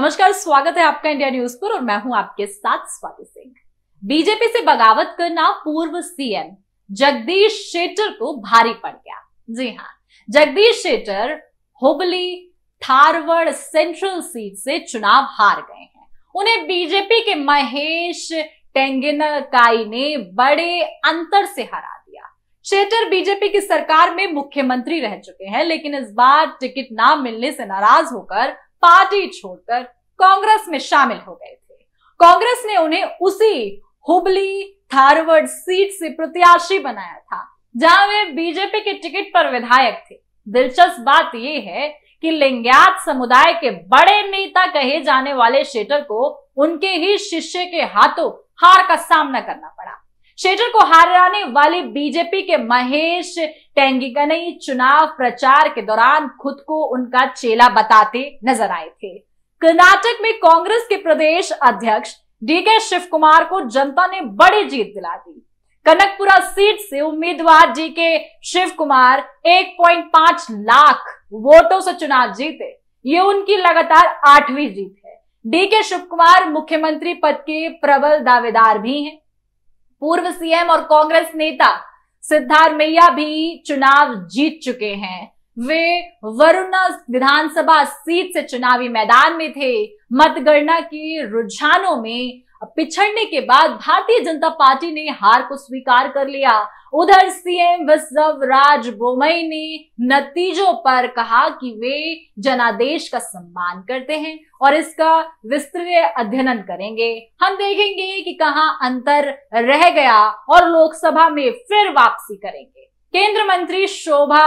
नमस्कार स्वागत है आपका इंडिया न्यूज पर और मैं हूं आपके साथ स्वाति सिंह बीजेपी से बगावत करना पूर्व सीएम जगदीश शेटर को भारी पड़ गया जी हाँ जगदीश शेटर हुबली थारवड़ सेंट्रल सीट से चुनाव हार गए हैं उन्हें बीजेपी के महेश टेंगिनकाई ने बड़े अंतर से हरा दिया शेटर बीजेपी की सरकार में मुख्यमंत्री रह चुके हैं लेकिन इस बार टिकट ना मिलने से नाराज होकर पार्टी छोड़कर कांग्रेस में शामिल हो गए थे कांग्रेस ने उन्हें उसी हुबली थारवर्ड सीट से प्रत्याशी बनाया था जहां वे बीजेपी के टिकट पर विधायक थे दिलचस्प बात यह है कि लिंग्यात समुदाय के बड़े नेता कहे जाने वाले शेटर को उनके ही शिष्य के हाथों हार का सामना करना पड़ा शेटर को हराने वाले बीजेपी के महेश टेंगिकनई चुनाव प्रचार के दौरान खुद को उनका चेला बताते नजर आए थे कर्नाटक में कांग्रेस के प्रदेश अध्यक्ष डीके शिव कुमार को जनता ने बड़ी जीत दिला दी कनकपुरा सीट से उम्मीदवार डीके शिव कुमार एक लाख वोटों से चुनाव जीते ये उनकी लगातार आठवीं जीत है डीके शिव कुमार मुख्यमंत्री पद के प्रबल दावेदार भी हैं पूर्व सीएम और कांग्रेस नेता सिद्धारमैया भी चुनाव जीत चुके हैं वे वरुणा विधानसभा सीट से चुनावी मैदान में थे मतगणना के रुझानों में पिछड़ने के बाद भारतीय जनता पार्टी ने हार को स्वीकार कर लिया उधर सीएम वसवराज बोमई ने नतीजों पर कहा कि वे जनादेश का सम्मान करते हैं और इसका विस्तृत अध्ययन करेंगे हम देखेंगे कि कहां अंतर रह गया और लोकसभा में फिर वापसी करेंगे केंद्र मंत्री शोभा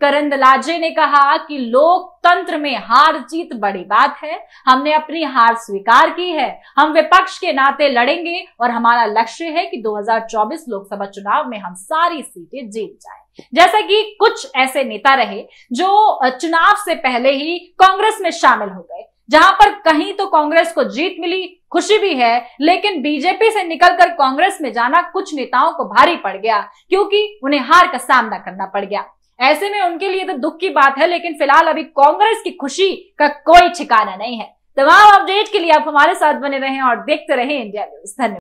करंदलाजे ने कहा कि लोकतंत्र में हार जीत बड़ी बात है हमने अपनी हार स्वीकार की है हम विपक्ष के नाते लड़ेंगे और हमारा लक्ष्य है कि 2024 लोकसभा चुनाव में हम सारी सीटें जीत जाए जैसा कि कुछ ऐसे नेता रहे जो चुनाव से पहले ही कांग्रेस में शामिल हो गए जहां पर कहीं तो कांग्रेस को जीत मिली खुशी भी है लेकिन बीजेपी से निकलकर कांग्रेस में जाना कुछ नेताओं को भारी पड़ गया क्योंकि उन्हें हार का सामना करना पड़ गया ऐसे में उनके लिए तो दुख की बात है लेकिन फिलहाल अभी कांग्रेस की खुशी का कोई ठिकाना नहीं है तमाम अपडेट के लिए आप हमारे साथ बने रहें और देखते रहें इंडिया न्यूज धन्यवाद